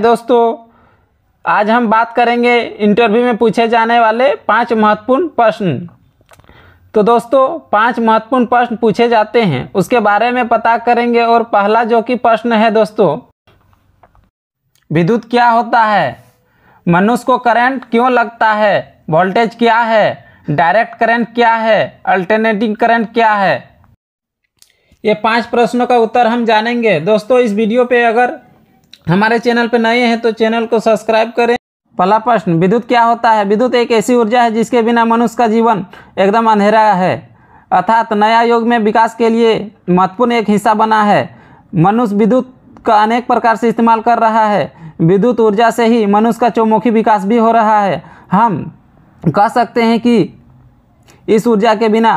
दोस्तों आज हम बात करेंगे इंटरव्यू में पूछे जाने वाले पांच महत्वपूर्ण प्रश्न तो दोस्तों पांच महत्वपूर्ण प्रश्न पूछे जाते हैं उसके बारे में पता करेंगे और पहला जो कि प्रश्न है दोस्तों विद्युत क्या होता है मनुष्य को करंट क्यों लगता है वोल्टेज क्या है डायरेक्ट करंट क्या है अल्टरनेटिंग करंट क्या है ये पांच प्रश्नों का उत्तर हम जानेंगे दोस्तों इस वीडियो पे अगर हमारे चैनल पर नए हैं तो चैनल को सब्सक्राइब करें पहला प्रश्न विद्युत क्या होता है विद्युत एक ऐसी ऊर्जा है जिसके बिना मनुष्य का जीवन एकदम अंधेरा है अर्थात नया युग में विकास के लिए महत्वपूर्ण एक हिस्सा बना है मनुष्य विद्युत का अनेक प्रकार से इस्तेमाल कर रहा है विद्युत ऊर्जा से ही मनुष्य का चौमुखी विकास भी हो रहा है हम कह सकते हैं कि इस ऊर्जा के बिना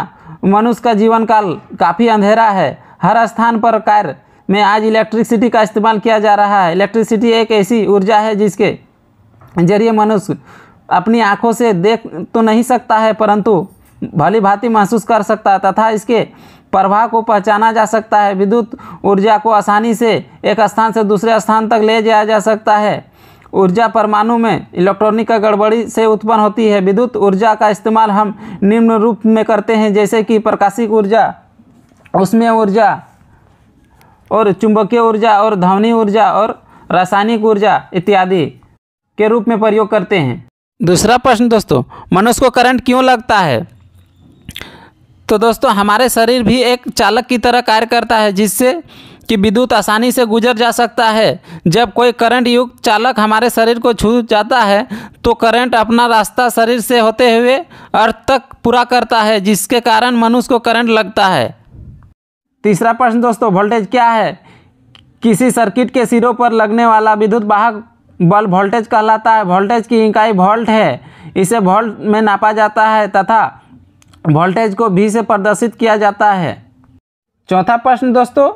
मनुष्य का जीवन काल काफ़ी अंधेरा है हर स्थान पर कार्य में आज इलेक्ट्रिसिटी का इस्तेमाल किया जा रहा है इलेक्ट्रिसिटी एक ऐसी ऊर्जा है जिसके जरिए मनुष्य अपनी आँखों से देख तो नहीं सकता है परंतु भली भांति महसूस कर सकता है तथा इसके प्रभाव को पहचाना जा सकता है विद्युत ऊर्जा को आसानी से एक स्थान से दूसरे स्थान तक ले जाया जा सकता है ऊर्जा परमाणु में इलेक्ट्रॉनिक का गड़बड़ी से उत्पन्न होती है विद्युत ऊर्जा का इस्तेमाल हम निम्न रूप में करते हैं जैसे कि प्रकाशिक ऊर्जा उसमें ऊर्जा और चुंबकीय ऊर्जा और ध्वनि ऊर्जा और रासायनिक ऊर्जा इत्यादि के रूप में प्रयोग करते हैं दूसरा प्रश्न दोस्तों मनुष्य को करंट क्यों लगता है तो दोस्तों हमारे शरीर भी एक चालक की तरह कार्य करता है जिससे कि विद्युत आसानी से गुजर जा सकता है जब कोई करंट युक्त चालक हमारे शरीर को छू जाता है तो करंट अपना रास्ता शरीर से होते हुए अर्थ तक पूरा करता है जिसके कारण मनुष्य को करंट लगता है तीसरा प्रश्न दोस्तों वोल्टेज क्या है किसी सर्किट के सिरों पर लगने वाला विद्युत वाहक बल वोल्टेज कहलाता है वोल्टेज की इकाई वोल्ट है इसे वोल्ट में नापा जाता है तथा वोल्टेज को भी से प्रदर्शित किया जाता है चौथा प्रश्न दोस्तों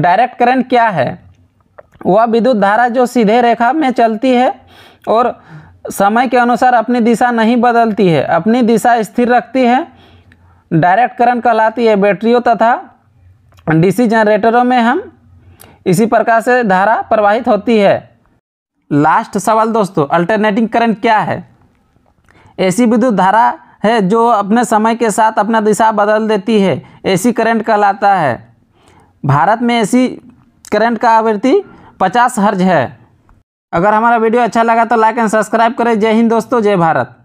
डायरेक्ट करंट क्या है वह विद्युत धारा जो सीधे रेखा में चलती है और समय के अनुसार अपनी दिशा नहीं बदलती है अपनी दिशा स्थिर रखती है डायरेक्ट करंट कहलाती है बैटरियों तथा डीसी जनरेटरों में हम इसी प्रकार से धारा प्रवाहित होती है लास्ट सवाल दोस्तों अल्टरनेटिंग करंट क्या है ऐसी विद्युत धारा है जो अपने समय के साथ अपना दिशा बदल देती है एसी करंट कहलाता है भारत में एसी करंट का आवृत्ति 50 हर्ज है अगर हमारा वीडियो अच्छा लगा तो लाइक एंड सब्सक्राइब करें जय हिंद दोस्तों जय भारत